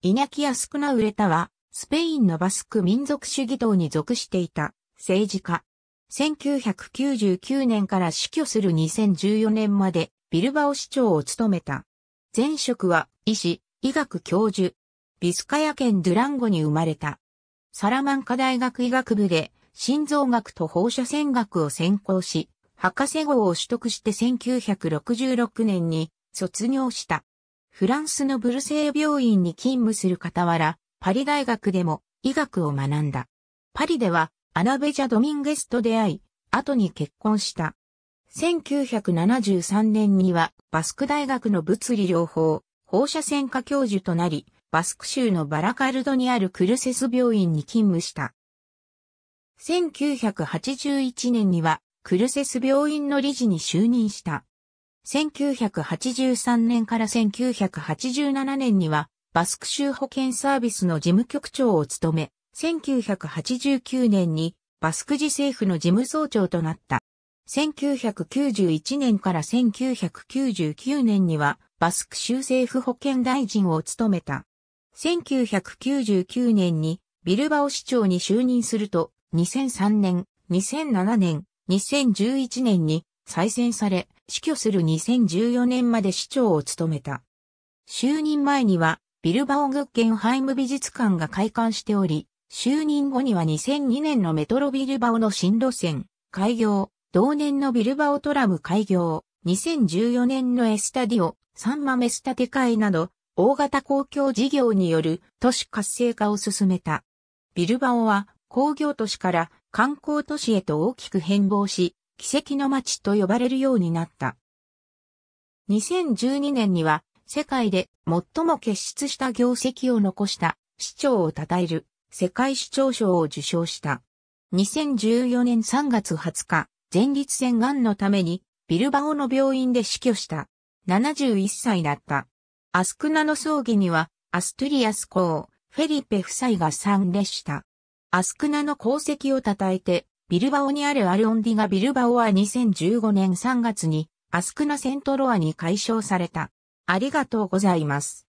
イニャキアスクナウレタは、スペインのバスク民族主義党に属していた政治家。1999年から死去する2014年までビルバオ市長を務めた。前職は医師、医学教授。ビスカヤ県ドゥランゴに生まれた。サラマンカ大学医学部で心臓学と放射線学を専攻し、博士号を取得して1966年に卒業した。フランスのブルセー病院に勤務する傍ら、パリ大学でも医学を学んだ。パリではアナベジャ・ドミンゲスと出会い、後に結婚した。1973年にはバスク大学の物理療法、放射線科教授となり、バスク州のバラカルドにあるクルセス病院に勤務した。1981年にはクルセス病院の理事に就任した。1983年から1987年には、バスク州保健サービスの事務局長を務め、1989年にバスク自政府の事務総長となった。1991年から1999年にはバスク州政府保健大臣を務めた。1999年にビルバオ市長に就任すると2003年、2007年、2011年に再選され、死去する2014年まで市長を務めた。就任前には、ビルバオグッケンハイム美術館が開館しており、就任後には2002年のメトロビルバオの新路線、開業、同年のビルバオトラム開業、2014年のエスタディオ、サンマメスタテ会など、大型公共事業による都市活性化を進めた。ビルバオは工業都市から観光都市へと大きく変貌し、奇跡の街と呼ばれるようになった。2012年には世界で最も傑出した業績を残した市長を称える世界市長賞を受賞した。2014年3月20日、前立腺癌のためにビルバオの病院で死去した。71歳だった。アスクナの葬儀にはアストゥリアス公、フェリペ夫妻が参列した。アスクナの功績を称えてビルバオにあるアルオンディがビルバオは2015年3月にアスクナセントロアに解消された。ありがとうございます。